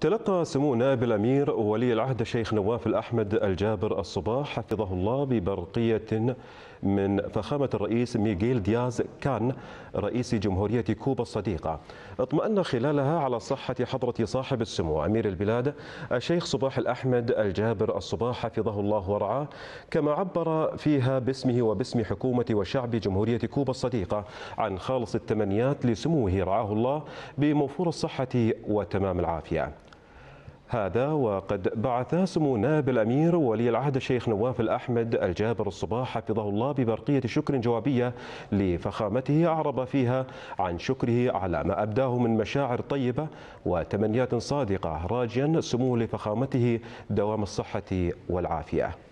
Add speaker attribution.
Speaker 1: تلقى سمو نائب الامير ولي العهد الشيخ نواف الأحمد الجابر الصباح حفظه الله ببرقية من فخامة الرئيس ميغيل دياز كان رئيس جمهورية كوبا الصديقة اطمأن خلالها على صحة حضرة صاحب السمو أمير البلاد الشيخ صباح الأحمد الجابر الصباح حفظه الله ورعاه كما عبر فيها باسمه وباسم حكومة وشعب جمهورية كوبا الصديقة عن خالص التمنيات لسموه رعاه الله بموفور الصحة وتمام العافية هذا وقد بعث سمو نائب الامير ولي العهد الشيخ نواف الاحمد الجابر الصباح حفظه الله ببرقيه شكر جوابيه لفخامته اعرب فيها عن شكره على ما ابداه من مشاعر طيبه وتمنيات صادقه راجيا سموه لفخامته دوام الصحه والعافيه.